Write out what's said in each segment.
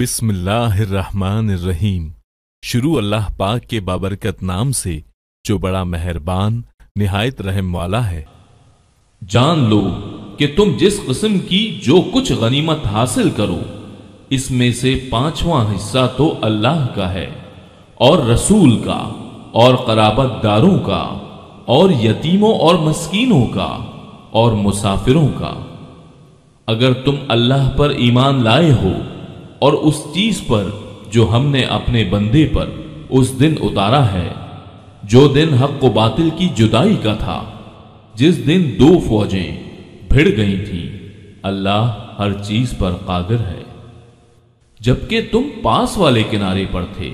रहीम शुरू अल्लाह पाक के बाबरकत नाम से जो बड़ा मेहरबान निहायत रहम वाला है जान लो कि तुम जिस किस्म की जो कुछ गनीमत हासिल करो इसमें से पांचवा हिस्सा तो अल्लाह का है और रसूल का और कराबत दारों का और यतीमों और मस्कीनों का और मुसाफिरों का अगर तुम अल्लाह पर ईमान लाए हो और उस चीज पर जो हमने अपने बंदे पर उस दिन उतारा है जो दिन हक को बातिल की जुदाई का था जिस दिन दो फौजें भिड़ गई थी अल्लाह हर चीज पर कादिर है जबकि तुम पास वाले किनारे पर थे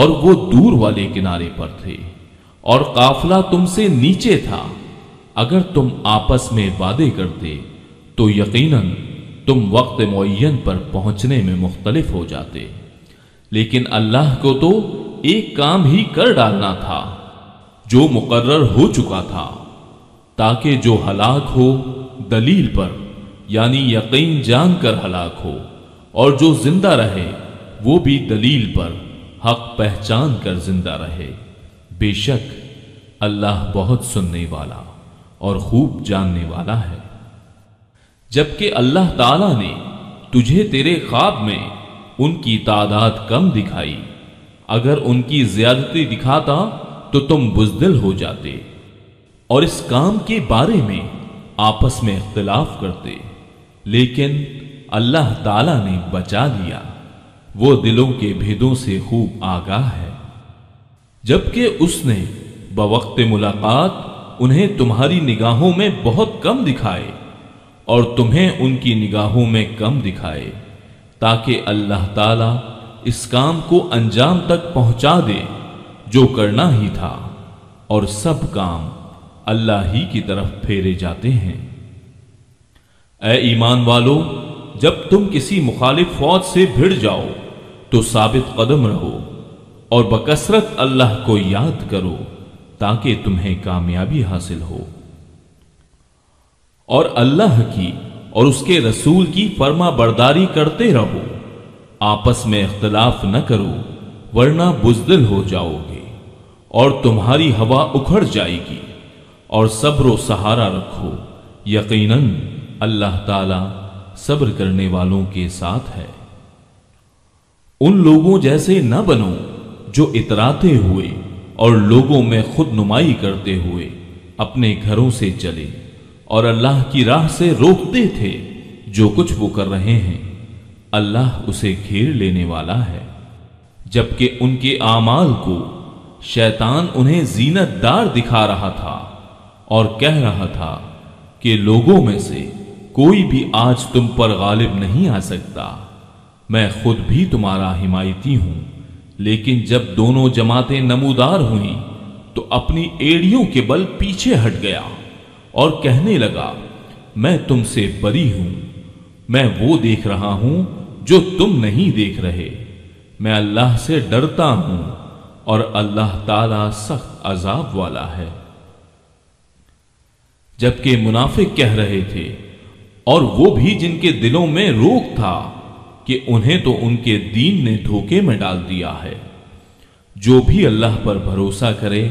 और वो दूर वाले किनारे पर थे और काफला तुमसे नीचे था अगर तुम आपस में वादे करते तो यकीनन तुम वक्त मुन पर पहुंचने में मुख्तलिफ हो जाते लेकिन अल्लाह को तो एक काम ही कर डालना था जो मुकर्र हो चुका था ताकि जो हलाक हो दलील पर यानी यकीन जान कर हलाक हो और जो जिंदा रहे वो भी दलील पर हक पहचान कर जिंदा रहे बेशक अल्लाह बहुत सुनने वाला और खूब जानने वाला है जबकि अल्लाह ताला ने तुझे तेरे ख्वाब में उनकी तादाद कम दिखाई अगर उनकी ज्यादती दिखाता तो तुम बुजदिल हो जाते और इस काम के बारे में आपस में इख्तलाफ करते लेकिन अल्लाह ताला ने बचा लिया वो दिलों के भेदों से खूब आगाह है जबकि उसने बवक्त मुलाकात उन्हें तुम्हारी निगाहों में बहुत कम दिखाए और तुम्हें उनकी निगाहों में कम दिखाए ताकि अल्लाह ताला इस काम को अंजाम तक पहुंचा दे जो करना ही था और सब काम अल्लाह ही की तरफ फेरे जाते हैं ए ईमान वालो जब तुम किसी मुखालिफ फौज से भिड़ जाओ तो साबित कदम रहो और बकसरत अल्लाह को याद करो ताकि तुम्हें कामयाबी हासिल हो और अल्लाह की और उसके रसूल की फर्मा बर्दारी करते रहो आपस में इख्तलाफ न करो वरना बुजदिल हो जाओगे और तुम्हारी हवा उखड़ जाएगी और सब्र सहारा रखो यकीनन अल्लाह ताला सब्र करने वालों के साथ है उन लोगों जैसे न बनो जो इतराते हुए और लोगों में खुद नुमाई करते हुए अपने घरों से चले और अल्लाह की राह से रोकते थे जो कुछ वो कर रहे हैं अल्लाह उसे घेर लेने वाला है जबकि उनके आमाल को शैतान उन्हें जीनतदार दिखा रहा था और कह रहा था कि लोगों में से कोई भी आज तुम पर गालिब नहीं आ सकता मैं खुद भी तुम्हारा हिमायती हूं लेकिन जब दोनों जमातें नमूदार हुई तो अपनी एड़ियों के बल पीछे हट गया और कहने लगा मैं तुमसे बरी हूं मैं वो देख रहा हूं जो तुम नहीं देख रहे मैं अल्लाह से डरता हूं और अल्लाह ताला सख्त अजाब वाला है जबकि मुनाफिक कह रहे थे और वो भी जिनके दिलों में रोक था कि उन्हें तो उनके दीन ने धोखे में डाल दिया है जो भी अल्लाह पर भरोसा करे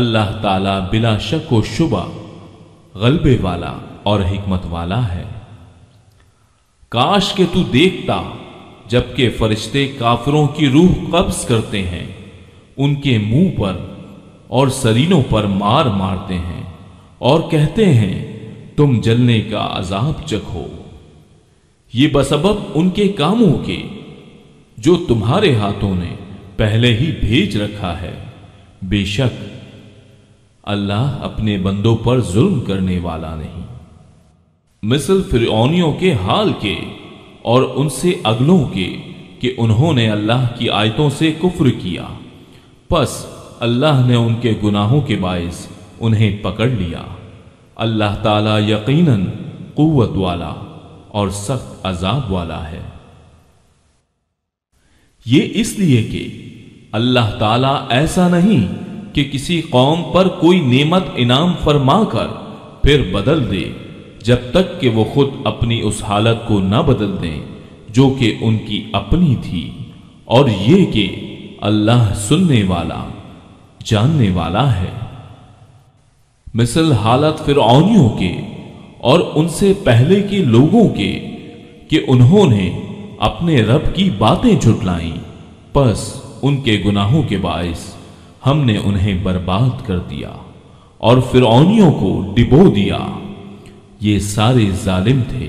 अल्लाह ताला बिला शक व शुबा गलबे वाला और हिकमत वाला है काश के तू देखता जबकि फरिश्ते काफरों की रूह कब्ज करते हैं उनके मुंह पर और शरीरों पर मार मारते हैं और कहते हैं तुम जलने का अजाब चखो ये बसबब उनके कामों के जो तुम्हारे हाथों ने पहले ही भेज रखा है बेशक अल्लाह अपने बंदों पर जुल्म करने वाला नहीं मिसल फिर के हाल के और उनसे अगलों के कि उन्होंने अल्लाह की आयतों से कुफ्र किया बस अल्लाह ने उनके गुनाहों के बायस उन्हें पकड़ लिया अल्लाह ताला यकीनन कुत वाला और सख्त अजाब वाला है ये इसलिए कि अल्लाह ताला ऐसा नहीं कि किसी कौम पर कोई नेमत इनाम फरमा कर फिर बदल दे जब तक कि वो खुद अपनी उस हालत को न बदल दें जो कि उनकी अपनी थी और ये कि अल्लाह सुनने वाला जानने वाला है मिसल हालत फिरौनियों के और उनसे पहले के लोगों के कि उन्होंने अपने रब की बातें झुटलाईं बस उनके गुनाहों के बायस हमने उन्हें बर्बाद कर दिया और फिर को डिबो दिया ये सारे जालिम थे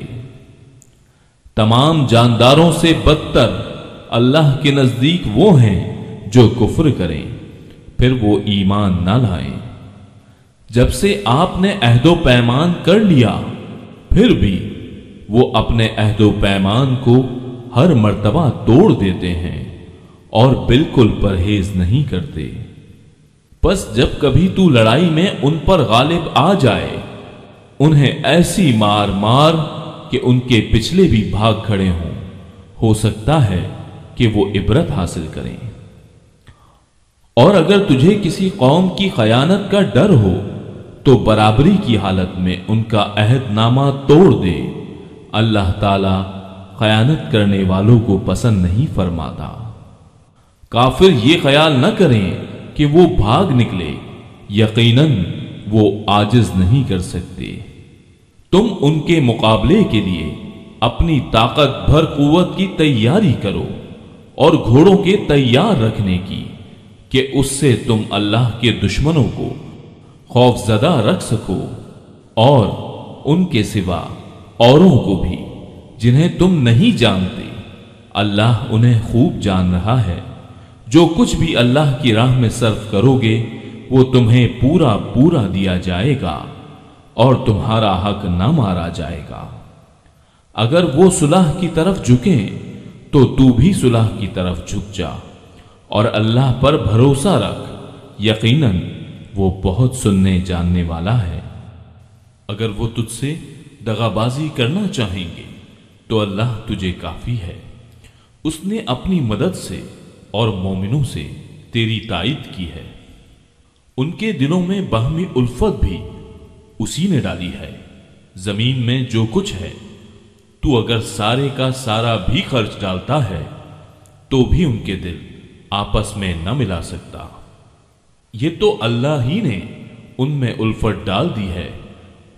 तमाम जानदारों से बदतर अल्लाह के नजदीक वो हैं जो कुफर करें फिर वो ईमान ना लाए जब से आपने अहदो पैमान कर लिया फिर भी वो अपने अहदो पैमान को हर मर्तबा तोड़ देते हैं और बिल्कुल परहेज नहीं करते बस जब कभी तू लड़ाई में उन पर गालिब आ जाए उन्हें ऐसी मार मार कि उनके पिछले भी भाग खड़े हों हो सकता है कि वो इबरत हासिल करें और अगर तुझे किसी कौम की खयानत का डर हो तो बराबरी की हालत में उनका अहदनामा तोड़ दे अल्लाह ताला खयानत करने वालों को पसंद नहीं फरमाता काफिर ये ख्याल न करें कि वो भाग निकले यकीनन वो आजिज नहीं कर सकते तुम उनके मुकाबले के लिए अपनी ताकत भर कुवत की तैयारी करो और घोड़ों के तैयार रखने की कि उससे तुम अल्लाह के दुश्मनों को खौफजदा रख सको और उनके सिवा औरों को भी जिन्हें तुम नहीं जानते अल्लाह उन्हें खूब जान रहा है जो कुछ भी अल्लाह की राह में सर्व करोगे वो तुम्हें पूरा पूरा दिया जाएगा और तुम्हारा हक न मारा जाएगा अगर वो सुलह की तरफ झुके तो तू भी सुलह की तरफ झुक जा और अल्लाह पर भरोसा रख यकीनन वो बहुत सुनने जानने वाला है अगर वो तुझसे दगाबाजी करना चाहेंगे तो अल्लाह तुझे काफ़ी है उसने अपनी मदद से और मोमिनों से तेरी ताइद की है उनके दिलों में बहमी उल्फत भी उसी ने डाली है जमीन में जो कुछ है तू अगर सारे का सारा भी खर्च डालता है तो भी उनके दिल आपस में न मिला सकता ये तो अल्लाह ही ने उनमें उल्फत डाल दी है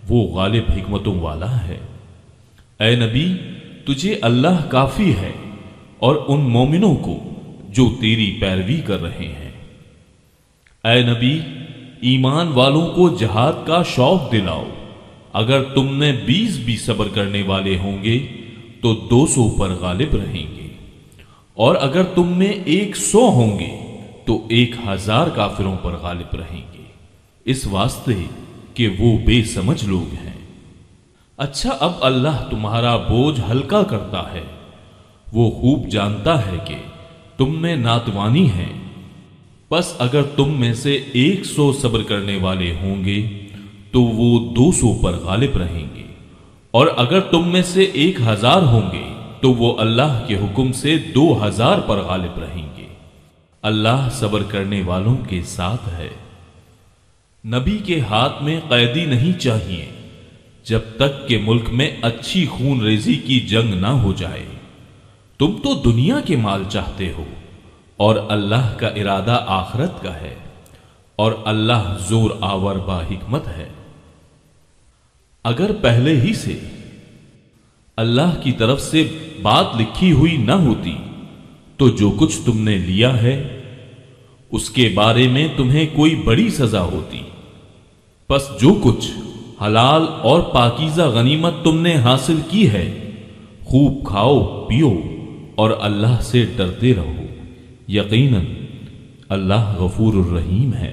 वो गालिब हमतों वाला है ए नबी तुझे अल्लाह काफ़ी है और उन मोमिनों को जो तेरी पैरवी कर रहे हैं ए नबी ईमान वालों को जहाद का शौक दिलाओ अगर तुमने बीस भी सबर करने वाले होंगे तो दो सौ पर गालिब रहेंगे और अगर तुम में एक सौ होंगे तो एक हजार काफिरों पर गालिब रहेंगे इस वास्ते कि वो बेसमझ लोग हैं अच्छा अब अल्लाह तुम्हारा बोझ हल्का करता है वो खूब जानता है कि तुम में नातवानी है बस अगर तुम में से 100 सब्र करने वाले होंगे तो वो 200 पर गालिब रहेंगे और अगर तुम में से एक हजार होंगे तो वो अल्लाह के हुक्म से दो हजार पर गालिब रहेंगे अल्लाह सब्र करने वालों के साथ है नबी के हाथ में कैदी नहीं चाहिए जब तक के मुल्क में अच्छी खून रेजी की जंग ना हो जाए तुम तो दुनिया के माल चाहते हो और अल्लाह का इरादा आखरत का है और अल्लाह जोर आवर बाहिकमत है अगर पहले ही से अल्लाह की तरफ से बात लिखी हुई ना होती तो जो कुछ तुमने लिया है उसके बारे में तुम्हें कोई बड़ी सजा होती बस जो कुछ हलाल और पाकिजा गनीमत तुमने हासिल की है खूब खाओ पियो और अल्लाह से डरते रहो यकीनन अल्लाह गफूर रहीम है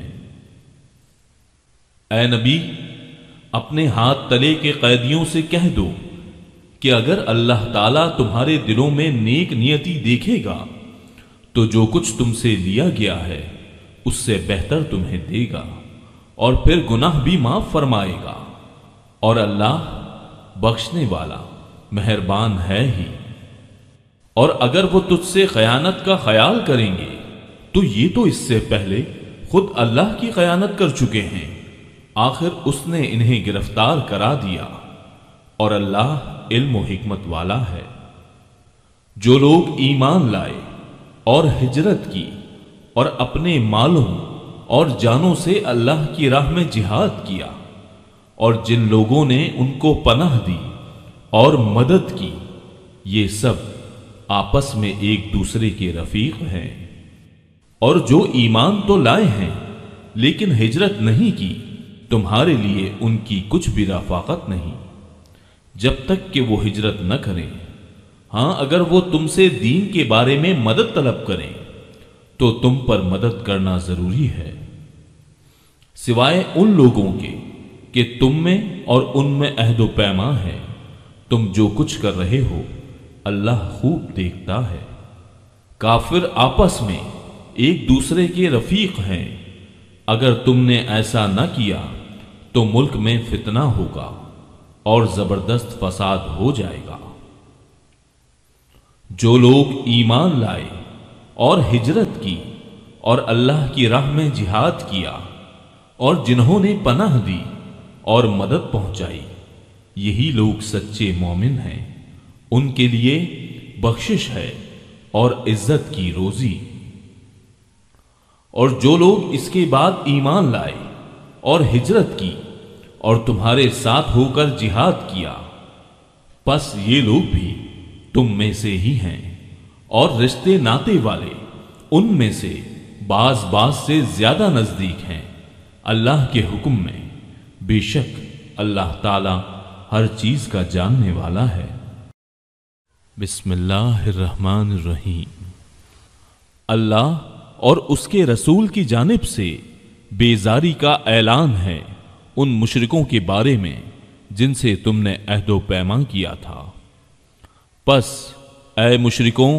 ए नबी अपने हाथ तले के कैदियों से कह दो कि अगर अल्लाह ताला तुम्हारे दिलों में नेक नियति देखेगा तो जो कुछ तुमसे लिया गया है उससे बेहतर तुम्हें देगा और फिर गुनाह भी माफ फरमाएगा और अल्लाह बख्शने वाला मेहरबान है ही और अगर वो तुझसे खयानत का ख्याल करेंगे तो ये तो इससे पहले खुद अल्लाह की खयानत कर चुके हैं आखिर उसने इन्हें गिरफ्तार करा दिया और अल्लाह इल्म हिकमत वाला है जो लोग ईमान लाए और हिजरत की और अपने मालों और जानों से अल्लाह की राह में जिहाद किया और जिन लोगों ने उनको पनाह दी और मदद की ये सब आपस में एक दूसरे के रफीक हैं और जो ईमान तो लाए हैं लेकिन हिजरत नहीं की तुम्हारे लिए उनकी कुछ भी राफाकत नहीं जब तक कि वो हिजरत न करें हाँ अगर वो तुमसे दीन के बारे में मदद तलब करें तो तुम पर मदद करना ज़रूरी है सिवाय उन लोगों के कि तुम में और उनमें अहदो पैमा है तुम जो कुछ कर रहे हो अल्लाह खूब देखता है काफिर आपस में एक दूसरे के रफीक हैं अगर तुमने ऐसा न किया तो मुल्क में फितना होगा और जबरदस्त फसाद हो जाएगा जो लोग ईमान लाए और हिजरत की और अल्लाह की राह में जिहाद किया और जिन्होंने पनाह दी और मदद पहुंचाई यही लोग सच्चे मोमिन हैं उनके लिए बख्शिश है और इज्जत की रोजी और जो लोग इसके बाद ईमान लाए और हिजरत की और तुम्हारे साथ होकर जिहाद किया बस ये लोग भी तुम में से ही हैं और रिश्ते नाते वाले उनमें से बास बास से ज्यादा नजदीक हैं अल्लाह के हुक्म में बेशक अल्लाह ताला हर चीज का जानने वाला है बिस्मिल्लाहिर्रहमानिर्रहीम अल्लाह और उसके रसूल की जानब से बेजारी का ऐलान है उन मुशरकों के बारे में जिनसे तुमने अहदो पैमा किया था बस ए मुशरकों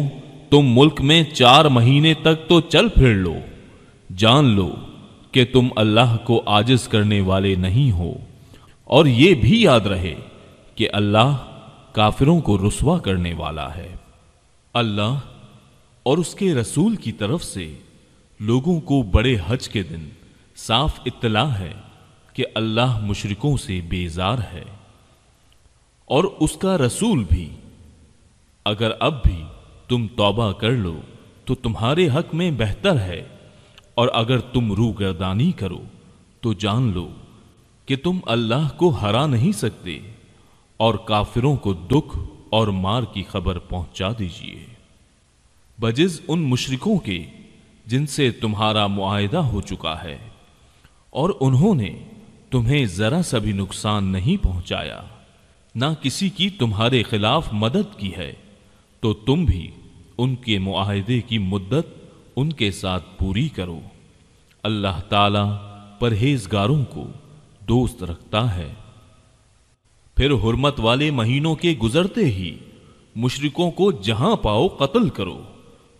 तुम मुल्क में चार महीने तक तो चल फिर लो जान लो कि तुम अल्लाह को आजिज करने वाले नहीं हो और ये भी याद रहे कि अल्लाह काफिरों को रसवा करने वाला है अल्लाह और उसके रसूल की तरफ से लोगों को बड़े हज के दिन साफ इतला है कि अल्लाह मुशरिकों से बेजार है और उसका रसूल भी अगर अब भी तुम तौबा कर लो तो तुम्हारे हक में बेहतर है और अगर तुम गर्दानी करो तो जान लो कि तुम अल्लाह को हरा नहीं सकते और काफिरों को दुख और मार की खबर पहुंचा दीजिए बजिज उन मुशरिकों के जिनसे तुम्हारा मुआयदा हो चुका है और उन्होंने तुम्हें जरा सा भी नुकसान नहीं पहुंचाया ना किसी की तुम्हारे खिलाफ मदद की है तो तुम भी उनके मुआहदे की मुद्दत उनके साथ पूरी करो अल्लाह ताला परहेजगारों को दोस्त रखता है फिर हुरमत वाले महीनों के गुजरते ही मुशरिकों को जहां पाओ कत्ल करो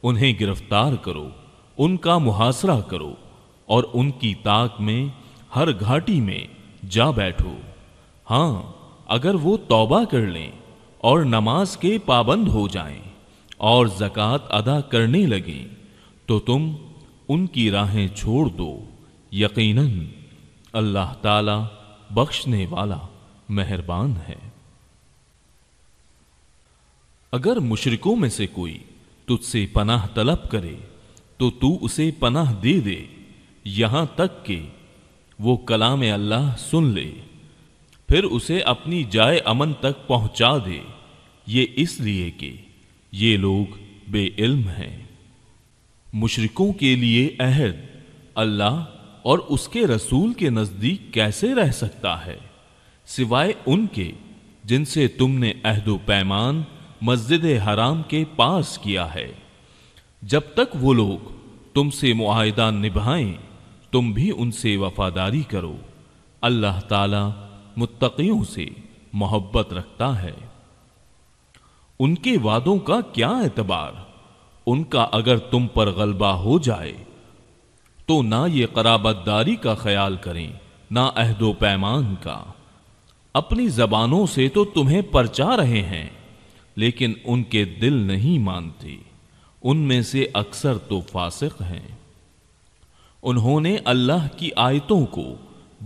उन्हें गिरफ्तार करो उनका मुहासरा करो और उनकी ताक में हर घाटी में जा बैठो हाँ अगर वो तौबा कर लें और नमाज के पाबंद हो जाएं और जक़ात अदा करने लगें तो तुम उनकी राहें छोड़ दो यकीनन अल्लाह ताला बख्शने वाला मेहरबान है अगर मुशरकों में से कोई तुझसे पनाह तलब करे तो तू उसे पनाह दे दे यहां तक कि वो कलाम अल्लाह सुन ले फिर उसे अपनी जाय अमन तक पहुंचा दे ये इसलिए कि ये लोग इल्म हैं मुशरकों के लिए अहद अल्लाह और उसके रसूल के नज़दीक कैसे रह सकता है सिवाय उनके जिनसे तुमने अहदो पैमान मस्जिद हराम के पास किया है जब तक वो लोग तुमसे मुआहदा निभाएं तुम भी उनसे वफादारी करो अल्लाह ताला मुत्तकियों से मोहब्बत रखता है उनके वादों का क्या एतबार उनका अगर तुम पर गलबा हो जाए तो ना ये कराबतदारी का ख्याल करें ना अहदो पैमान का अपनी जबानों से तो तुम्हें परचा रहे हैं लेकिन उनके दिल नहीं मानते उनमें से अक्सर तो फासिक हैं उन्होंने अल्लाह की आयतों को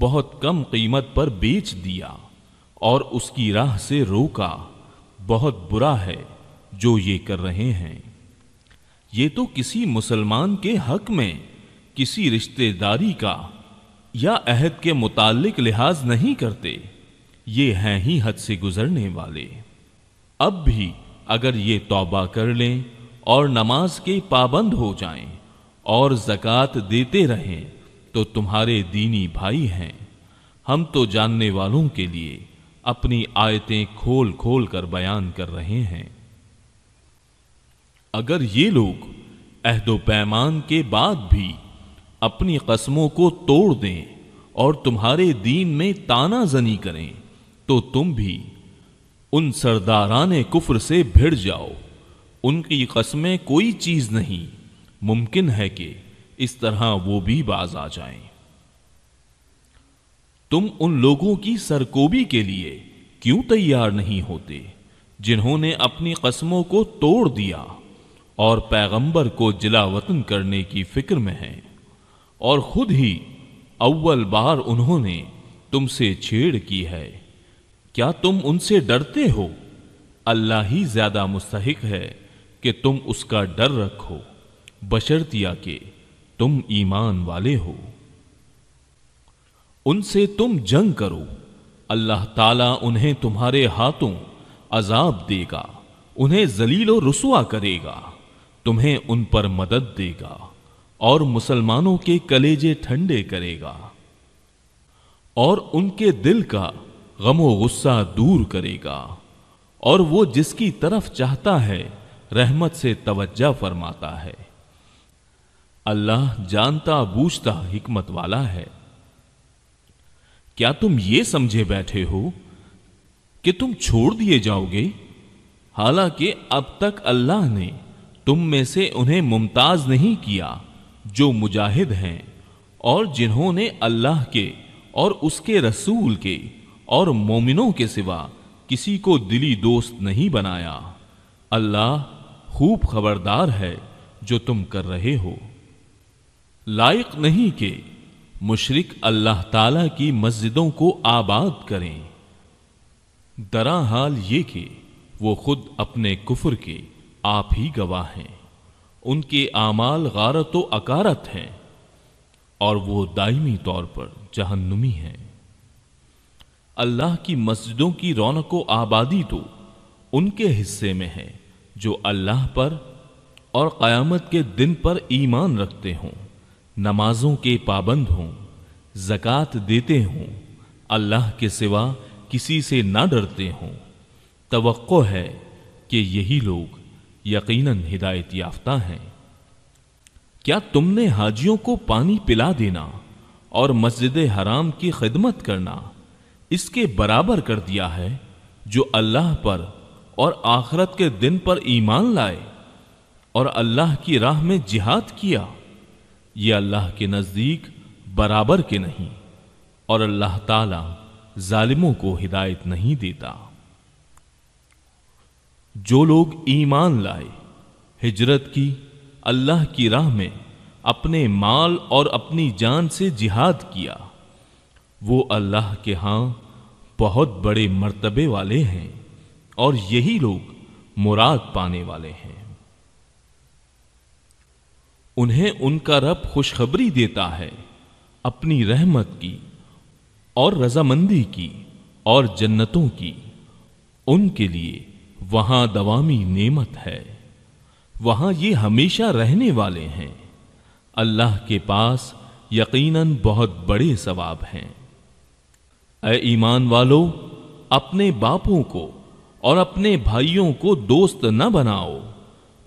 बहुत कम कीमत पर बेच दिया और उसकी राह से रोका बहुत बुरा है जो ये कर रहे हैं ये तो किसी मुसलमान के हक में किसी रिश्तेदारी का या अहद के मुतालिक लिहाज नहीं करते ये हैं ही हद से गुजरने वाले अब भी अगर ये तौबा कर लें और नमाज के पाबंद हो जाएं और ज़क़़त देते रहें तो तुम्हारे दीनी भाई हैं हम तो जानने वालों के लिए अपनी आयतें खोल खोल कर बयान कर रहे हैं अगर ये लोग अहदो पैमान के बाद भी अपनी कस्मों को तोड़ दें और तुम्हारे दीन में ताना जनी करें तो तुम भी उन सरदारान कुफर से भिड़ जाओ उनकी कस्में कोई चीज नहीं मुमकिन है कि इस तरह वो भी बाज आ जाएं। तुम उन लोगों की सरकोबी के लिए क्यों तैयार नहीं होते जिन्होंने अपनी कस्मों को तोड़ दिया और पैगंबर को जिला वतन करने की फिक्र में हैं और खुद ही अव्वल बार उन्होंने तुमसे छेड़ की है क्या तुम उनसे डरते हो अल्लाह ही ज्यादा मुस्तक है कि तुम उसका डर रखो बशर्तिया के तुम ईमान वाले हो उनसे तुम जंग करो अल्लाह ताला उन्हें तुम्हारे हाथों अजाब देगा उन्हें जलील और रसुआ करेगा तुम्हें उन पर मदद देगा और मुसलमानों के कलेजे ठंडे करेगा और उनके दिल का गमो गुस्सा दूर करेगा और वो जिसकी तरफ चाहता है रहमत से तवज्जा फरमाता है अल्लाह जानता बूझता हिकमत वाला है क्या तुम ये समझे बैठे हो कि तुम छोड़ दिए जाओगे हालांकि अब तक अल्लाह ने तुम में से उन्हें मुमताज नहीं किया जो मुजाहिद हैं और जिन्होंने अल्लाह के और उसके रसूल के और मोमिनों के सिवा किसी को दिली दोस्त नहीं बनाया अल्लाह खूब खबरदार है जो तुम कर रहे हो लायक नहीं के मुशरिक अल्लाह ताला की मस्जिदों को आबाद करें दरा हाल ये कि वो खुद अपने कुफर के आप ही गवाह हैं उनके आमाल गारत व अकारत हैं और वो दायमी तौर पर जहन्नुमी हैं अल्लाह की मस्जिदों की रौनक व आबादी तो उनके हिस्से में है जो अल्लाह पर और क़यामत के दिन पर ईमान रखते हों नमाजों के पाबंद हों जक़ात देते हों अल्लाह के सिवा किसी से ना डरते हों तो है कि यही लोग यकीनन हिदायत याफ्ता हैं क्या तुमने हाजियों को पानी पिला देना और मस्जिद हराम की खिदमत करना इसके बराबर कर दिया है जो अल्लाह पर और आखरत के दिन पर ईमान लाए और अल्लाह की राह में जिहाद किया ये अल्लाह के नज़दीक बराबर के नहीं और अल्लाह ताला जालिमों को हिदायत नहीं देता जो लोग ईमान लाए हिजरत की अल्लाह की राह में अपने माल और अपनी जान से जिहाद किया वो अल्लाह के हाँ बहुत बड़े मर्तबे वाले हैं और यही लोग मुराद पाने वाले हैं उन्हें उनका रब खुशखबरी देता है अपनी रहमत की और रजामंदी की और जन्नतों की उनके लिए वहां दवामी नेमत है वहां ये हमेशा रहने वाले हैं अल्लाह के पास यकीनन बहुत बड़े सवाब हैं ईमान वालों अपने बापों को और अपने भाइयों को दोस्त न बनाओ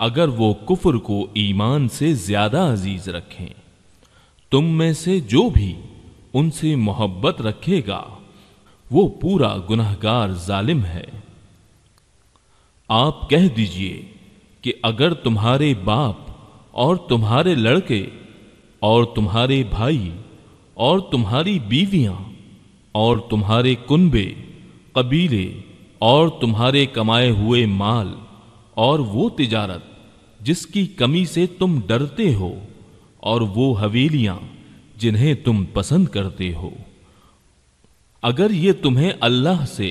अगर वो कुफर को ईमान से ज्यादा अजीज रखें तुम में से जो भी उनसे मोहब्बत रखेगा वो पूरा गुनाहगार जालिम है आप कह दीजिए कि अगर तुम्हारे बाप और तुम्हारे लड़के और तुम्हारे भाई और तुम्हारी बीवियां और तुम्हारे कुनबे कबीले और तुम्हारे कमाए हुए माल और वो तिजारत जिसकी कमी से तुम डरते हो और वो हवेलियां जिन्हें तुम पसंद करते हो अगर ये तुम्हें अल्लाह से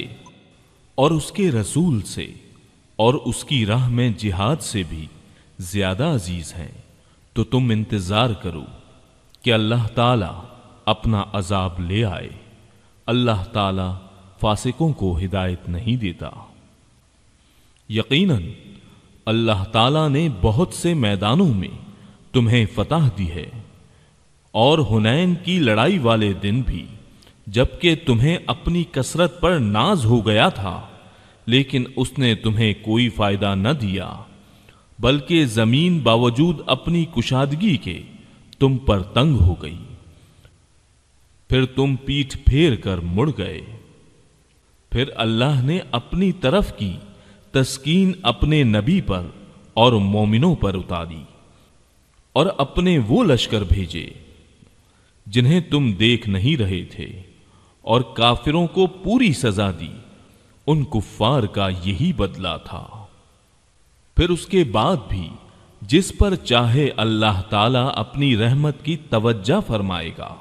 और उसके रसूल से और उसकी राह में जिहाद से भी ज़्यादा अजीज़ हैं तो तुम इंतज़ार करो कि अल्लाह ताला अपना अजाब ले आए अल्लाह ताला फासिकों को हिदायत नहीं देता यकीनन अल्लाह ताला ने बहुत से मैदानों में तुम्हें फतह दी है और हुनैन की लड़ाई वाले दिन भी जबकि तुम्हें अपनी कसरत पर नाज हो गया था लेकिन उसने तुम्हें कोई फायदा न दिया बल्कि जमीन बावजूद अपनी कुशादगी के तुम पर तंग हो गई फिर तुम पीठ फेर कर मुड़ गए फिर अल्लाह ने अपनी तरफ की तस्कीन अपने नबी पर और मोमिनों पर उतारी और अपने वो लश्कर भेजे जिन्हें तुम देख नहीं रहे थे और काफिरों को पूरी सजा दी उन कुफार का यही बदला था फिर उसके बाद भी जिस पर चाहे अल्लाह ताला अपनी रहमत की तवज्जा फरमाएगा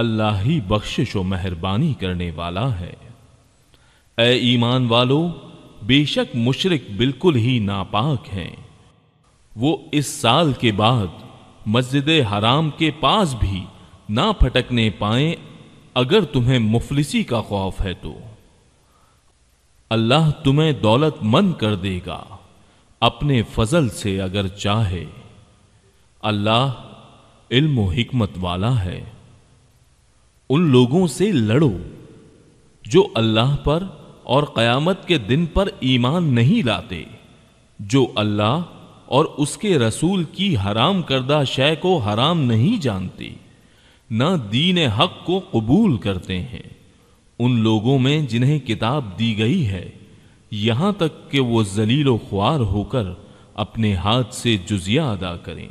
अल्लाह ही बख्शिश व मेहरबानी करने वाला है ए ईमान वालो बेशक मुशरक बिल्कुल ही नापाक हैं वो इस साल के बाद मस्जिद हराम के पास भी ना फटकने पाए अगर तुम्हें मुफलिसी का खौफ है तो अल्लाह तुम्हें दौलतमंद कर देगा अपने फजल से अगर चाहे अल्लाह इल्म हिकमत वाला है उन लोगों से लड़ो जो अल्लाह पर और क़यामत के दिन पर ईमान नहीं लाते जो अल्लाह और उसके रसूल की हराम करदा शय को हराम नहीं जानते न दीन हक को कबूल करते हैं उन लोगों में जिन्हें किताब दी गई है यहां तक कि वो जलील ख्वार होकर अपने हाथ से जुजिया अदा करें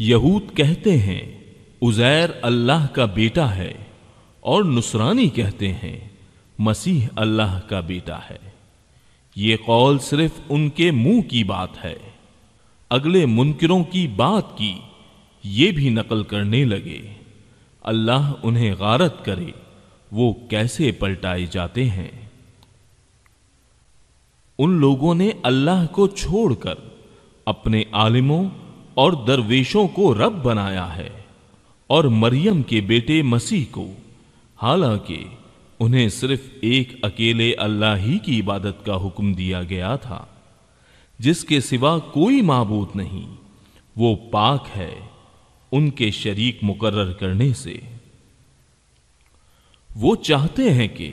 यहूद कहते हैं उज़ैर अल्लाह का बेटा है और नुसरानी कहते हैं मसीह अल्लाह का बेटा है ये कौल सिर्फ उनके मुंह की बात है अगले मुनकरों की बात की ये भी नकल करने लगे अल्लाह उन्हें गारत करे वो कैसे पलटाए जाते हैं उन लोगों ने अल्लाह को छोड़कर अपने आलिमों और दरवेशों को रब बनाया है और मरियम के बेटे मसीह को हालांकि उन्हें सिर्फ एक अकेले अल्लाह ही की इबादत का हुक्म दिया गया था जिसके सिवा कोई माबूत नहीं वो पाक है उनके शरीक मुकर्र करने से वो चाहते हैं कि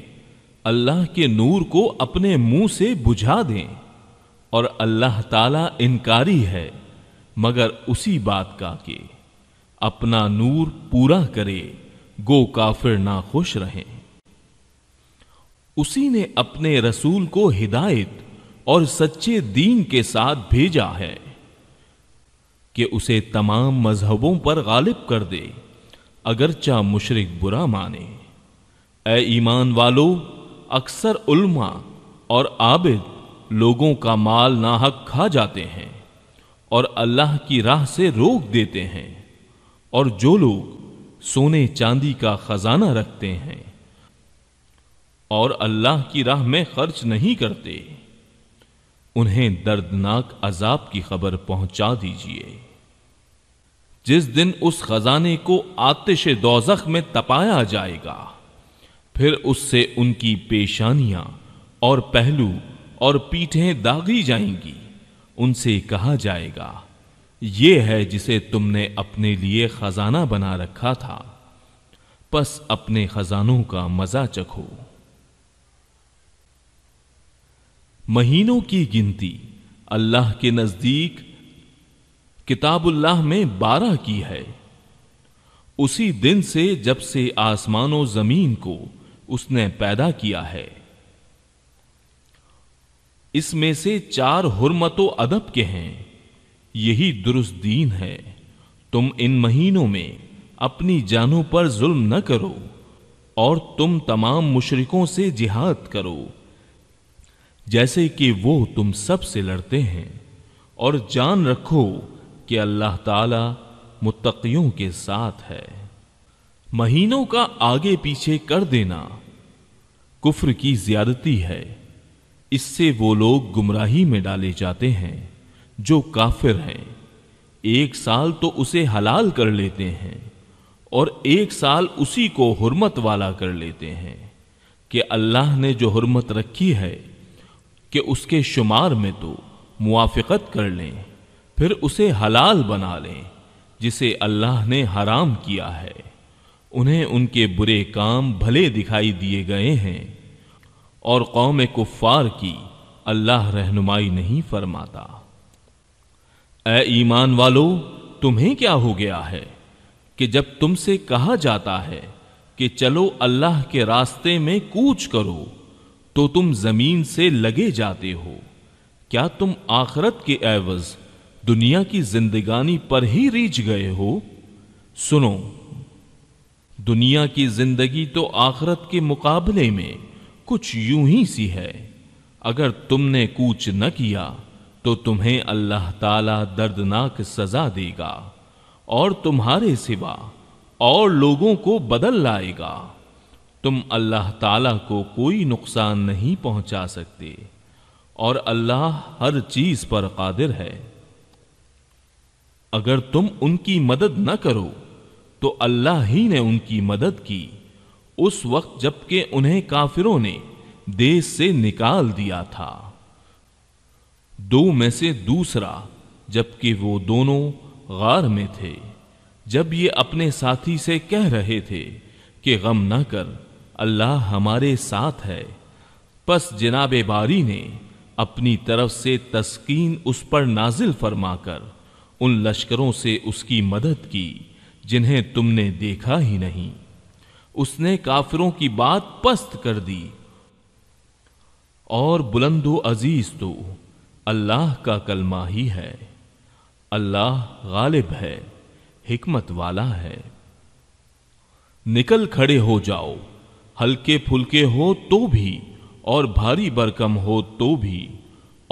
अल्लाह के नूर को अपने मुंह से बुझा दें और अल्लाह ताला इनकारी है मगर उसी बात का के अपना नूर पूरा करे गो काफिर ना खुश रहे उसी ने अपने रसूल को हिदायत और सच्चे दीन के साथ भेजा है कि उसे तमाम मजहबों पर गालिब कर दे अगरचा मुशरक बुरा माने ए ईमान वालों अक्सर उल्मा और आबिद लोगों का माल नाहक खा जाते हैं और अल्लाह की राह से रोक देते हैं और जो लोग सोने चांदी का खजाना रखते हैं और अल्लाह की राह में खर्च नहीं करते उन्हें दर्दनाक अजाब की खबर पहुंचा दीजिए जिस दिन उस खजाने को आतिश दोजख में तपाया जाएगा फिर उससे उनकी पेशानियां और पहलू और पीठें दागी जाएंगी उनसे कहा जाएगा ये है जिसे तुमने अपने लिए खजाना बना रखा था बस अपने खजानों का मजा चखो महीनों की गिनती अल्लाह के नजदीक किताबुल्लाह में बारह की है उसी दिन से जब से आसमानों जमीन को उसने पैदा किया है इसमें से चार हुरमतो अदब के हैं यही दुरुस्त दीन है तुम इन महीनों में अपनी जानों पर जुल्म न करो और तुम तमाम मुशरिकों से जिहाद करो जैसे कि वो तुम सब से लड़ते हैं और जान रखो कि अल्लाह ताला मुत्तकियों के साथ है महीनों का आगे पीछे कर देना कुफ्र की ज्यादती है इससे वो लोग गुमराही में डाले जाते हैं जो काफिर हैं एक साल तो उसे हलाल कर लेते हैं और एक साल उसी को हुरमत वाला कर लेते हैं कि अल्लाह ने जो हुरमत रखी है कि उसके शुमार में तो मुआफ़त कर लें फिर उसे हलाल बना लें जिसे अल्लाह ने हराम किया है उन्हें उनके बुरे काम भले दिखाई दिए गए हैं और कौम कुफ़ार की अल्लाह रहनुमाई नहीं फरमाता ऐ ईमान वालो तुम्हें क्या हो गया है कि जब तुमसे कहा जाता है कि चलो अल्लाह के रास्ते में कूच करो तो तुम जमीन से लगे जाते हो क्या तुम आखरत के एवज दुनिया की जिंदगानी पर ही रीझ गए हो सुनो दुनिया की जिंदगी तो आखरत के मुकाबले में कुछ यूं ही सी है अगर तुमने कूच न किया तो तुम्हें अल्लाह ताला दर्दनाक सजा देगा और तुम्हारे सिवा और लोगों को बदल लाएगा तुम अल्लाह ताला को कोई नुकसान नहीं पहुंचा सकते और अल्लाह हर चीज पर कादिर है अगर तुम उनकी मदद न करो तो अल्लाह ही ने उनकी मदद की उस वक्त जबकि उन्हें काफिरों ने देश से निकाल दिया था दो में से दूसरा जबकि वो दोनों गार में थे जब ये अपने साथी से कह रहे थे कि गम ना कर अल्लाह हमारे साथ है बस जनाब बारी ने अपनी तरफ से तस्कीन उस पर नाजिल फरमाकर उन लश्करों से उसकी मदद की जिन्हें तुमने देखा ही नहीं उसने काफिरों की बात पस्त कर दी और बुलंदो अजीज तो अल्लाह का कलमा ही है अल्लाह गालिब है हिकमत वाला है निकल खड़े हो जाओ हल्के फुलके हो तो भी और भारी बरकम हो तो भी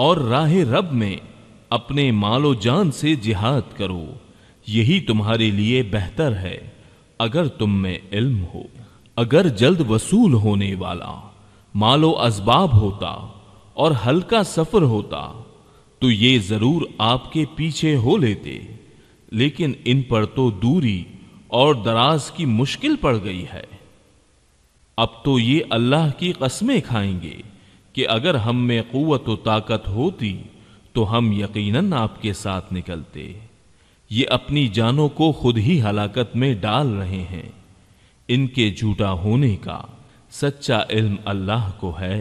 और राह रब में अपने मालो जान से जिहाद करो यही तुम्हारे लिए बेहतर है अगर तुम में इल्म हो अगर जल्द वसूल होने वाला मालो असबाब होता और हल्का सफ़र होता तो ये जरूर आपके पीछे हो लेते लेकिन इन पर तो दूरी और दराज की मुश्किल पड़ गई है अब तो ये अल्लाह की कस्में खाएंगे कि अगर हम में कुत ताकत होती तो हम यकीनन आपके साथ निकलते ये अपनी जानों को खुद ही हलाकत में डाल रहे हैं इनके झूठा होने का सच्चा इल्म अल्लाह को है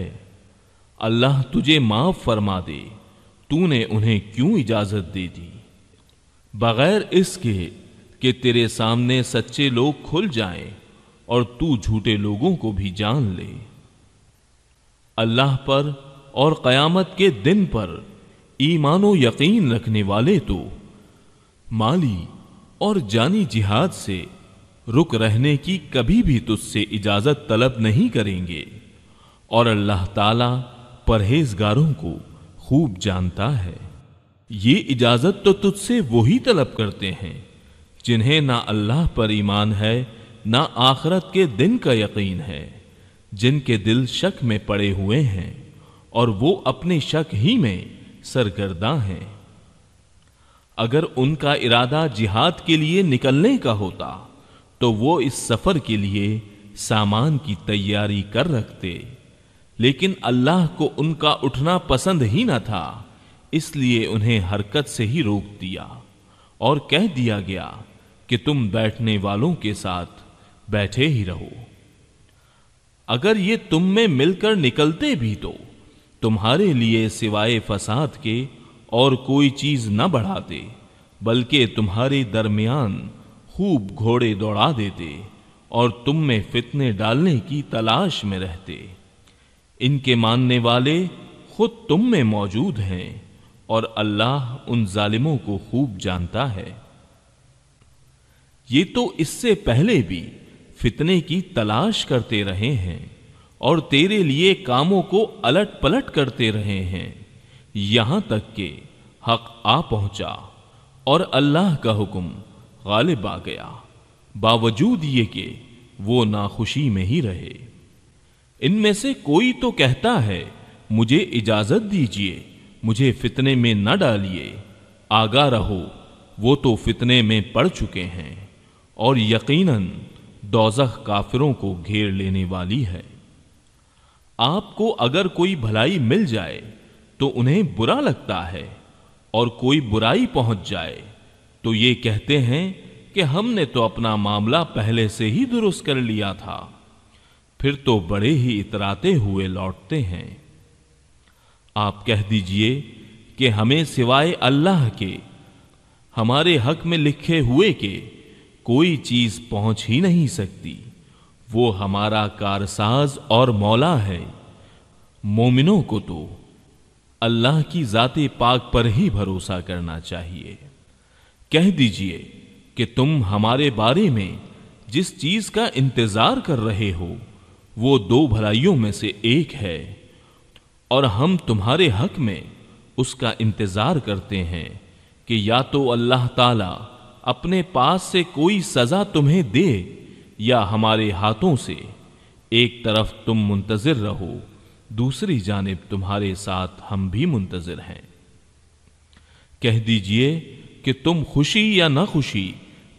अल्लाह तुझे माफ़ फरमा दे तूने उन्हें क्यों इजाजत दे दी बगैर इसके कि तेरे सामने सच्चे लोग खुल जाएं और तू झूठे लोगों को भी जान ले अल्लाह पर और कयामत के दिन पर ईमानो यकीन रखने वाले तो माली और जानी जिहाद से रुक रहने की कभी भी तुझसे इजाजत तलब नहीं करेंगे और अल्लाह ताला परहेजगारों को खूब जानता है ये इजाज़त तो तुझसे वही तलब करते हैं जिन्हें ना अल्लाह पर ईमान है ना आखरत के दिन का यकीन है जिनके दिल शक में पड़े हुए हैं और वो अपने शक ही में सरगर्दा हैं अगर उनका इरादा जिहाद के लिए निकलने का होता तो वो इस सफ़र के लिए सामान की तैयारी कर रखते लेकिन अल्लाह को उनका उठना पसंद ही न था इसलिए उन्हें हरकत से ही रोक दिया और कह दिया गया कि तुम बैठने वालों के साथ बैठे ही रहो अगर ये तुम में मिलकर निकलते भी तो तुम्हारे लिए सिवाय फसाद के और कोई चीज न बढ़ाते बल्कि तुम्हारे दरमियान खूब घोड़े दौड़ा देते और तुम में फितने डालने की तलाश में रहते इनके मानने वाले खुद तुम में मौजूद हैं और अल्लाह उन जालिमों को खूब जानता है ये तो इससे पहले भी फितने की तलाश करते रहे हैं और तेरे लिए कामों को अलट पलट करते रहे हैं यहां तक के हक आ पहुंचा और अल्लाह का हुक्म गालिब आ गया बावजूद ये के वो नाखुशी में ही रहे इनमें से कोई तो कहता है मुझे इजाजत दीजिए मुझे फितने में न डालिए आगा रहो वो तो फितने में पड़ चुके हैं और यकीनन दोजह काफिरों को घेर लेने वाली है आपको अगर कोई भलाई मिल जाए तो उन्हें बुरा लगता है और कोई बुराई पहुंच जाए तो ये कहते हैं कि हमने तो अपना मामला पहले से ही दुरुस्त कर लिया था फिर तो बड़े ही इतराते हुए लौटते हैं आप कह दीजिए कि हमें सिवाय अल्लाह के हमारे हक में लिखे हुए के कोई चीज पहुंच ही नहीं सकती वो हमारा कारसाज और मौला है मोमिनों को तो अल्लाह की जाति पाक पर ही भरोसा करना चाहिए कह दीजिए कि तुम हमारे बारे में जिस चीज का इंतजार कर रहे हो वो दो भलाइयों में से एक है और हम तुम्हारे हक में उसका इंतज़ार करते हैं कि या तो अल्लाह ताला अपने पास से कोई सज़ा तुम्हें दे या हमारे हाथों से एक तरफ तुम मुंतज़र रहो दूसरी जानब तुम्हारे साथ हम भी मुंतज़र हैं कह दीजिए कि तुम खुशी या ना खुशी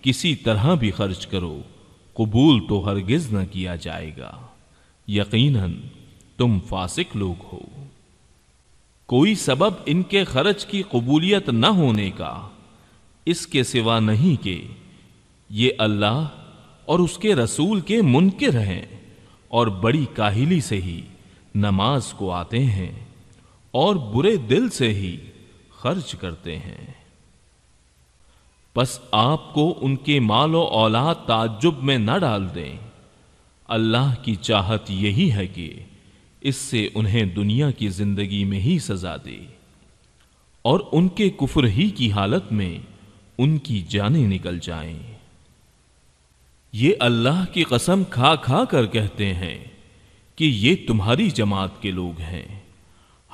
किसी तरह भी खर्च करो कबूल तो हरगिज़ न किया जाएगा यकीनन तुम फासिक लोग हो कोई सबब इनके खर्च की कबूलियत न होने का इसके सिवा नहीं के ये अल्लाह और उसके रसूल के मुनकर हैं और बड़ी काहिली से ही नमाज को आते हैं और बुरे दिल से ही खर्च करते हैं बस आपको उनके मालो औलाद ताज्जुब में न डाल दें अल्लाह की चाहत यही है कि इससे उन्हें दुनिया की जिंदगी में ही सजा दे और उनके कुफर ही की हालत में उनकी जाने निकल जाएं। ये अल्लाह की कसम खा खा कर कहते हैं कि ये तुम्हारी जमात के लोग हैं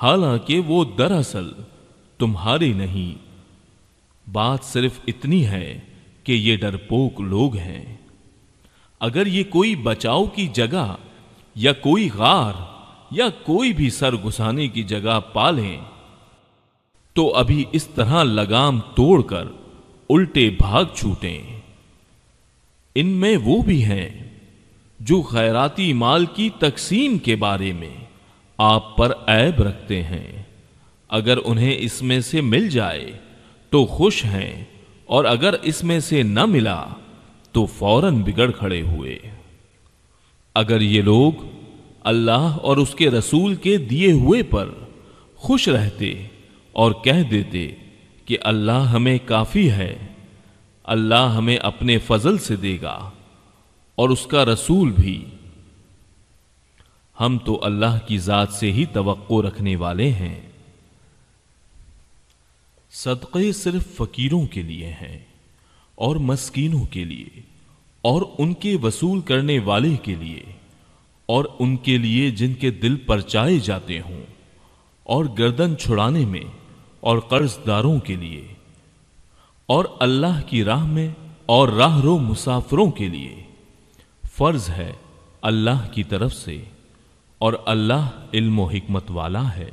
हालांकि वो दरअसल तुम्हारे नहीं बात सिर्फ इतनी है कि ये डरपोक लोग हैं अगर ये कोई बचाव की जगह या कोई गार या कोई भी सर घुसाने की जगह पा लें तो अभी इस तरह लगाम तोड़कर उल्टे भाग छूटे इनमें वो भी हैं जो खैराती माल की तकसीम के बारे में आप पर ऐब रखते हैं अगर उन्हें इसमें से मिल जाए तो खुश हैं और अगर इसमें से न मिला तो फौरन बिगड़ खड़े हुए अगर ये लोग अल्लाह और उसके रसूल के दिए हुए पर खुश रहते और कह देते कि अल्लाह हमें काफ़ी है अल्लाह हमें अपने फजल से देगा और उसका रसूल भी हम तो अल्लाह की ज़ात से ही तवक्को रखने वाले हैं सदक़े सिर्फ फ़कीरों के लिए हैं और मस्कीनों के लिए और उनके वसूल करने वाले के लिए और उनके लिए जिनके दिल परचाए जाते हों और गर्दन छुड़ाने में और कर्जदारों के लिए और अल्लाह की राह में और राह रो मुसाफरों के लिए फर्ज है अल्लाह की तरफ से और अल्लाह इल्मो हिकमत वाला है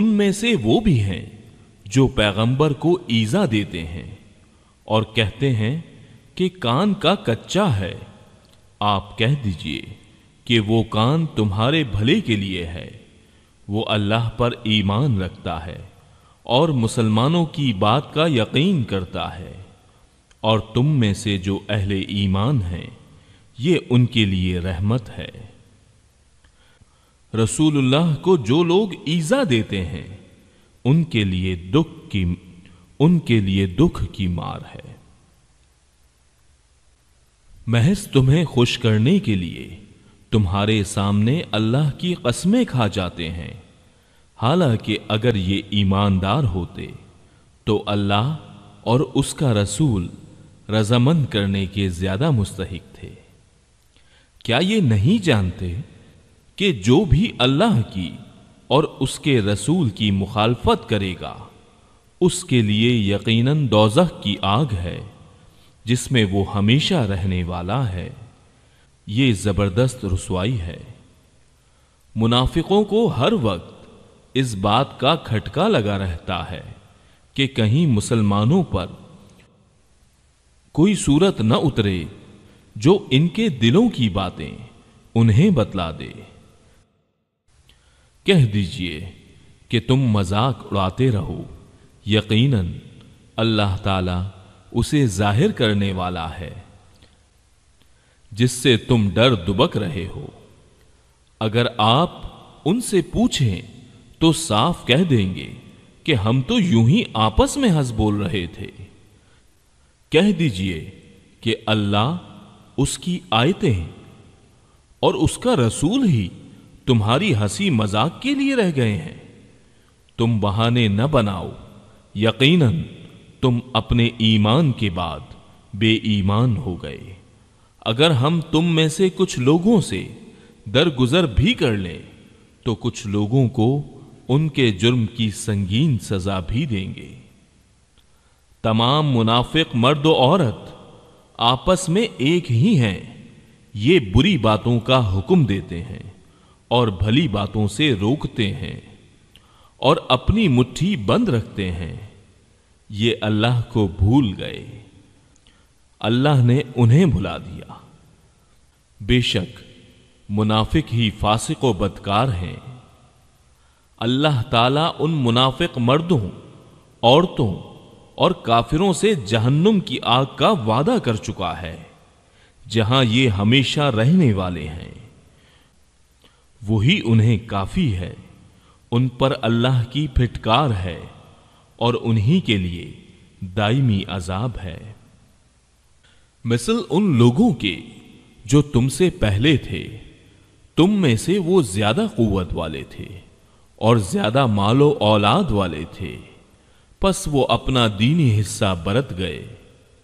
उनमें से वो भी हैं जो पैगंबर को ईजा देते हैं और कहते हैं कि कान का कच्चा है आप कह दीजिए कि वो कान तुम्हारे भले के लिए है वो अल्लाह पर ईमान रखता है और मुसलमानों की बात का यकीन करता है और तुम में से जो अहले ईमान हैं ये उनके लिए रहमत है रसूलुल्लाह को जो लोग ईज़ा देते हैं उनके लिए दुख की उनके लिए दुख की मार है महज तुम्हें खुश करने के लिए तुम्हारे सामने अल्लाह की कस्में खा जाते हैं हालांकि अगर ये ईमानदार होते तो अल्लाह और उसका रसूल रजामंद करने के ज्यादा मुस्तक थे क्या ये नहीं जानते कि जो भी अल्लाह की और उसके रसूल की मुखालफत करेगा उसके लिए यकीनन दोजह की आग है जिसमें वो हमेशा रहने वाला है ये ज़बरदस्त रसवाई है मुनाफिकों को हर वक्त इस बात का खटका लगा रहता है कि कहीं मुसलमानों पर कोई सूरत न उतरे जो इनके दिलों की बातें उन्हें बतला दे कह दीजिए कि तुम मजाक उड़ाते रहो यकीनन अल्लाह ताला उसे जाहिर करने वाला है जिससे तुम डर दुबक रहे हो अगर आप उनसे पूछें तो साफ कह देंगे कि हम तो यूं ही आपस में हंस बोल रहे थे कह दीजिए कि अल्लाह उसकी आयतें और उसका रसूल ही तुम्हारी हंसी मजाक के लिए रह गए हैं तुम बहाने न बनाओ यकीनन तुम अपने ईमान के बाद बेईमान हो गए अगर हम तुम में से कुछ लोगों से दरगुजर भी कर लें तो कुछ लोगों को उनके जुर्म की संगीन सजा भी देंगे तमाम मुनाफिक मर्द औरत आपस में एक ही हैं ये बुरी बातों का हुक्म देते हैं और भली बातों से रोकते हैं और अपनी मुट्ठी बंद रखते हैं ये अल्लाह को भूल गए अल्लाह ने उन्हें भुला दिया बेशक मुनाफिक ही फासिक व बदकार हैं अल्लाह ताला उन मुनाफिक मर्दों औरतों और काफिरों से जहन्नुम की आग का वादा कर चुका है जहां ये हमेशा रहने वाले हैं वही उन्हें काफी है उन पर अल्लाह की फिटकार है और उन्हीं के लिए दायमी अजाब है मिसल उन लोगों के जो तुमसे पहले थे तुम में से वो ज्यादा कुवत वाले थे और ज्यादा मालो औलाद वाले थे बस वो अपना दीनी हिस्सा बरत गए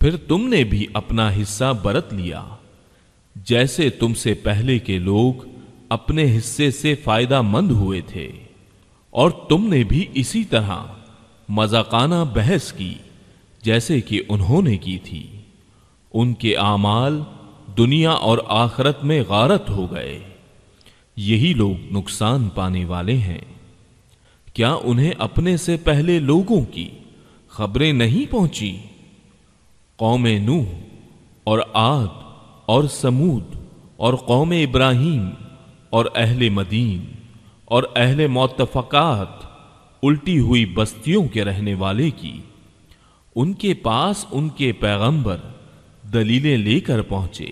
फिर तुमने भी अपना हिस्सा बरत लिया जैसे तुमसे पहले के लोग अपने हिस्से से फायदा मंद हुए थे और तुमने भी इसी तरह मजाकाना बहस की जैसे कि उन्होंने की थी उनके आमाल दुनिया और आखरत में गारत हो गए यही लोग नुकसान पाने वाले हैं क्या उन्हें अपने से पहले लोगों की खबरें नहीं पहुंची कौम नूह और आद और समूद और कौम इब्राहिम और अहले मदीन और अहले मौतफकात उल्टी हुई बस्तियों के रहने वाले की उनके पास उनके पैगंबर दलीलें लेकर पहुंचे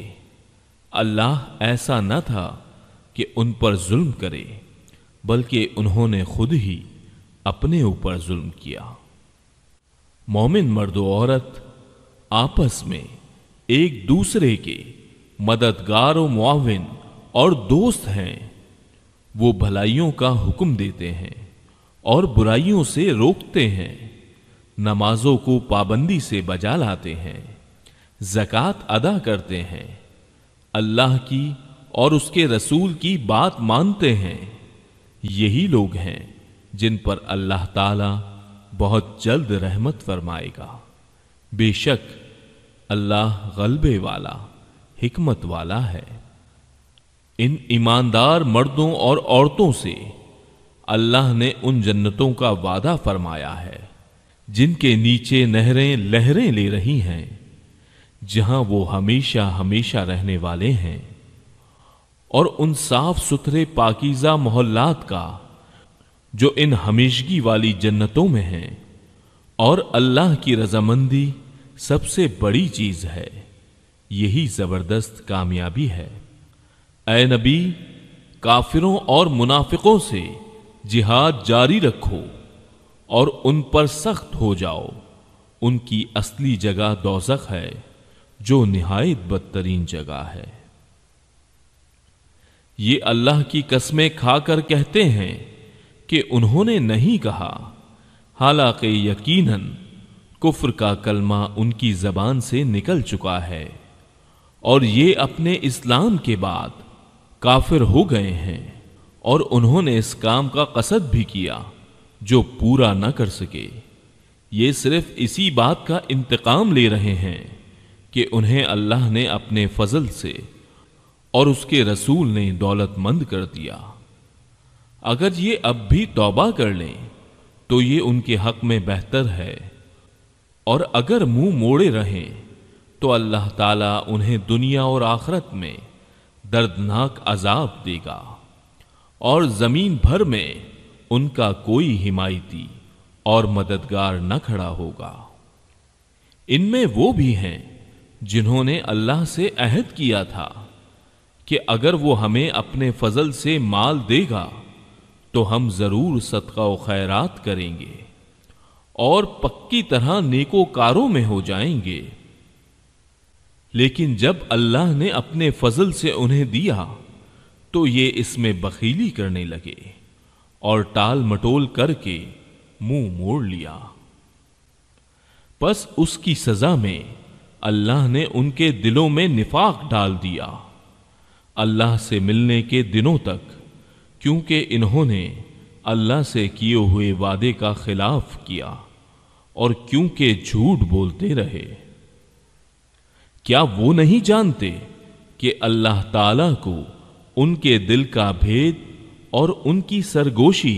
अल्लाह ऐसा न था कि उन पर जुल्म करे बल्कि उन्होंने खुद ही अपने ऊपर जुल्म किया मोमिन मर्द औरत आपस में एक दूसरे के मददगार मुआविन और दोस्त हैं वो भलाइयों का हुक्म देते हैं और बुराइयों से रोकते हैं नमाजों को पाबंदी से बजा लाते हैं जक़ात अदा करते हैं अल्लाह की और उसके रसूल की बात मानते हैं यही लोग हैं जिन पर अल्लाह ताला बहुत जल्द रहमत फरमाएगा बेशक अल्लाह गलबे वाला हिकमत वाला है इन ईमानदार मर्दों और औरतों से अल्लाह ने उन जन्नतों का वादा फरमाया है जिनके नीचे नहरें लहरें ले रही हैं जहां वो हमेशा हमेशा रहने वाले हैं और उन साफ सुथरे पाकिजा मोहल्लात का जो इन हमेशगी वाली जन्नतों में हैं और अल्लाह की रजामंदी सबसे बड़ी चीज है यही जबरदस्त कामयाबी है ए नबी काफिरों और मुनाफिकों से जिहाद जारी रखो और उन पर सख्त हो जाओ उनकी असली जगह दोजख है जो नहायत बदतरीन जगह है ये अल्लाह की कस्में खाकर कहते हैं कि उन्होंने नहीं कहा हालांकि यकीनन कुफ्र का कलमा उनकी जबान से निकल चुका है और ये अपने इस्लाम के बाद काफिर हो गए हैं और उन्होंने इस काम का कसद भी किया जो पूरा न कर सके ये सिर्फ इसी बात का इंतकाम ले रहे हैं कि उन्हें अल्लाह ने अपने फजल से और उसके रसूल ने दौलतमंद कर दिया अगर ये अब भी तौबा कर लें तो ये उनके हक में बेहतर है और अगर मुंह मोड़े रहें तो अल्लाह ताला उन्हें दुनिया और आखरत में दर्दनाक अजाब देगा और जमीन भर में उनका कोई हिमायती और मददगार न खड़ा होगा इनमें वो भी हैं जिन्होंने अल्लाह से अहद किया था कि अगर वो हमें अपने फजल से माल देगा तो हम ज़रूर सदका खैरात करेंगे और पक्की तरह नेकोकारों में हो जाएंगे लेकिन जब अल्लाह ने अपने फजल से उन्हें दिया तो ये इसमें बखीली करने लगे और टाल मटोल करके मुंह मोड़ लिया बस उसकी सजा में अल्लाह ने उनके दिलों में निफाक डाल दिया अल्लाह से मिलने के दिनों तक क्योंकि इन्होंने अल्लाह से किए हुए वादे का खिलाफ किया और क्योंकि झूठ बोलते रहे क्या वो नहीं जानते कि अल्लाह ताला को उनके दिल का भेद और उनकी सरगोशी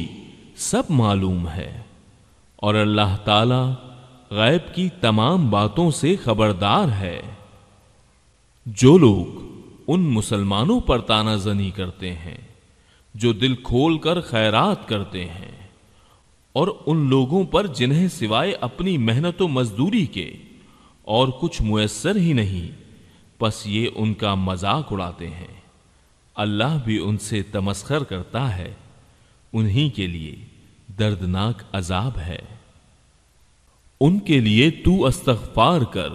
सब मालूम है और अल्लाह ताला गैब की तमाम बातों से खबरदार है जो लोग उन मुसलमानों पर तानाजनी करते हैं जो दिल खोल कर खैरात करते हैं और उन लोगों पर जिन्हें सिवाय अपनी मेहनत व मजदूरी के और कुछ मुयसर ही नहीं बस ये उनका मजाक उड़ाते हैं अल्लाह भी उनसे तमस्खर करता है उन्हीं के लिए दर्दनाक अजाब है उनके लिए तू अस्तफार कर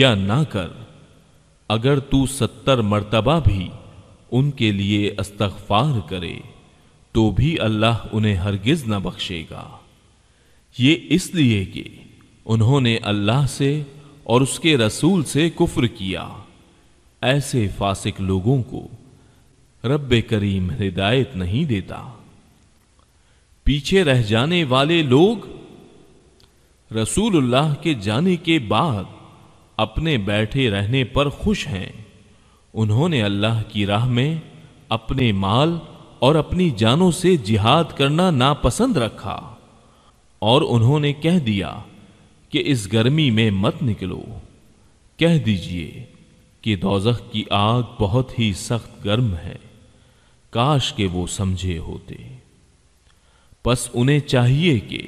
या ना कर अगर तू सत्तर मर्तबा भी उनके लिए अस्तफार करे तो भी अल्लाह उन्हें हरगिज न बख्शेगा ये इसलिए कि उन्होंने अल्लाह से और उसके रसूल से कुफ्र किया ऐसे फासिक लोगों को रब करीम हिदायत नहीं देता पीछे रह जाने वाले लोग रसूलुल्लाह के जाने के बाद अपने बैठे रहने पर खुश हैं उन्होंने अल्लाह की राह में अपने माल और अपनी जानों से जिहाद करना नापसंद रखा और उन्होंने कह दिया कि इस गर्मी में मत निकलो कह दीजिए कि दोजख की आग बहुत ही सख्त गर्म है काश के वो समझे होते बस उन्हें चाहिए कि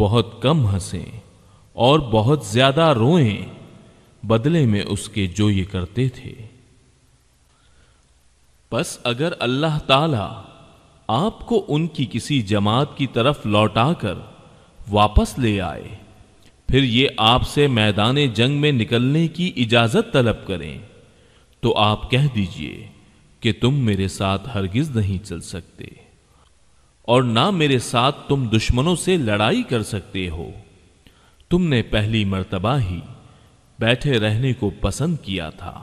बहुत कम हंसें और बहुत ज्यादा रोएं बदले में उसके जो ये करते थे बस अगर अल्लाह ताला आपको उनकी किसी जमात की तरफ लौटाकर वापस ले आए फिर ये आपसे मैदान जंग में निकलने की इजाज़त तलब करें तो आप कह दीजिए कि तुम मेरे साथ हरगिज़ नहीं चल सकते और ना मेरे साथ तुम दुश्मनों से लड़ाई कर सकते हो तुमने पहली मर्तबा ही बैठे रहने को पसंद किया था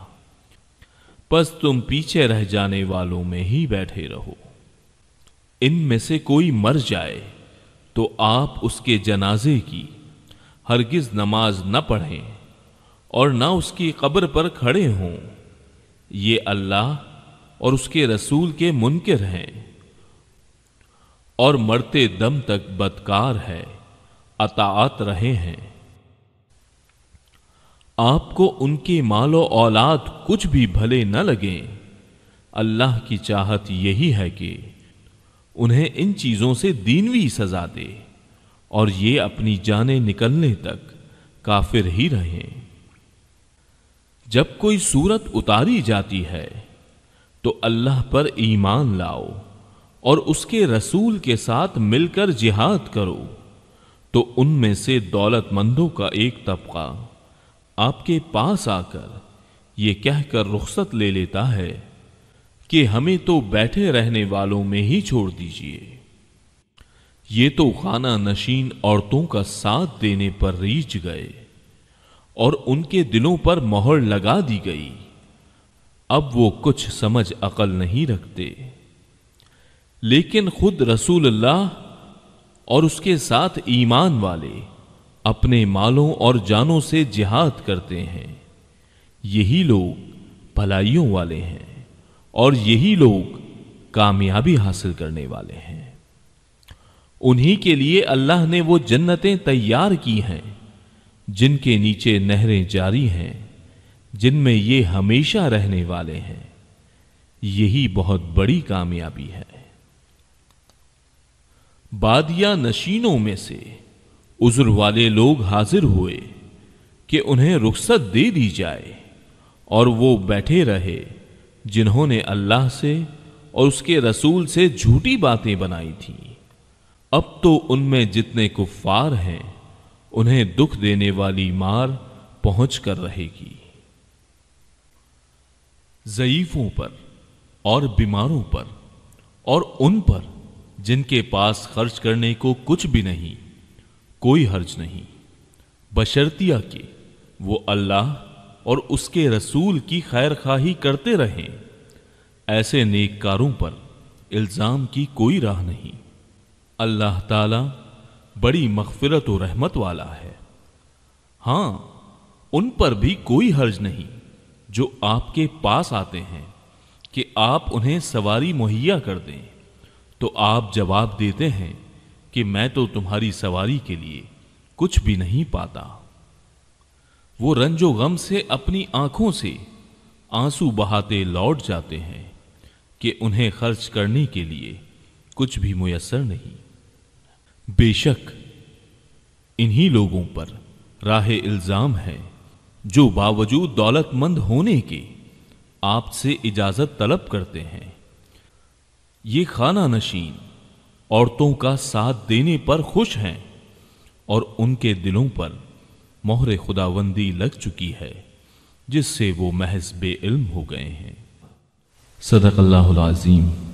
बस तुम पीछे रह जाने वालों में ही बैठे रहो इनमें से कोई मर जाए तो आप उसके जनाजे की हरगिज नमाज न पढ़ें और ना उसकी कब्र पर खड़े हों ये अल्लाह और उसके रसूल के मुनकर हैं और मरते दम तक बदकार है अतात रहे हैं आपको उनके मालो औलाद कुछ भी भले न लगे अल्लाह की चाहत यही है कि उन्हें इन चीज़ों से दीनवी सजा दे और ये अपनी जाने निकलने तक काफिर ही रहे जब कोई सूरत उतारी जाती है तो अल्लाह पर ईमान लाओ और उसके रसूल के साथ मिलकर जिहाद करो तो उनमें से दौलतमंदों का एक तबका आपके पास आकर ये कहकर रुख्सत ले लेता है कि हमें तो बैठे रहने वालों में ही छोड़ दीजिए ये तो खाना नशीन औरतों का साथ देने पर रीझ गए और उनके दिलों पर मोहर लगा दी गई अब वो कुछ समझ अकल नहीं रखते लेकिन खुद रसूल अल्लाह और उसके साथ ईमान वाले अपने मालों और जानों से जिहाद करते हैं यही लोग भलाइयों वाले हैं और यही लोग कामयाबी हासिल करने वाले हैं उन्हीं के लिए अल्लाह ने वो जन्नतें तैयार की हैं जिनके नीचे नहरें जारी हैं जिनमें ये हमेशा रहने वाले हैं यही बहुत बड़ी कामयाबी है बादिया नशीनों में से उजुर वाले लोग हाजिर हुए कि उन्हें रुख्सत दे दी जाए और वो बैठे रहे जिन्होंने अल्लाह से और उसके रसूल से झूठी बातें बनाई थीं अब तो उनमें जितने कुफार हैं उन्हें दुख देने वाली मार पहुंच कर रहेगी जयीफों पर और बीमारों पर और उन पर जिनके पास खर्च करने को कुछ भी नहीं कोई हर्ज नहीं बशर्तिया के वो अल्लाह और उसके रसूल की खैर खाही करते रहें ऐसे नेककारों पर इल्ज़ाम की कोई राह नहीं अल्लाह ताला बड़ी मगफिरत और रहमत वाला है हाँ उन पर भी कोई हर्ज नहीं जो आपके पास आते हैं कि आप उन्हें सवारी मुहैया कर दें तो आप जवाब देते हैं कि मैं तो तुम्हारी सवारी के लिए कुछ भी नहीं पाता वो रंजो गम से अपनी आंखों से आंसू बहाते लौट जाते हैं कि उन्हें खर्च करने के लिए कुछ भी मुयसर नहीं बेशक इन्हीं लोगों पर राह इल्ज़ाम है जो बावजूद दौलतमंद होने के आपसे इजाज़त तलब करते हैं ये खाना नशीन औरतों का साथ देने पर खुश हैं और उनके दिलों पर मोहर खुदाबंदी लग चुकी है जिससे वो महज बेइल्म हो गए हैं सदक अल्लाह अजीम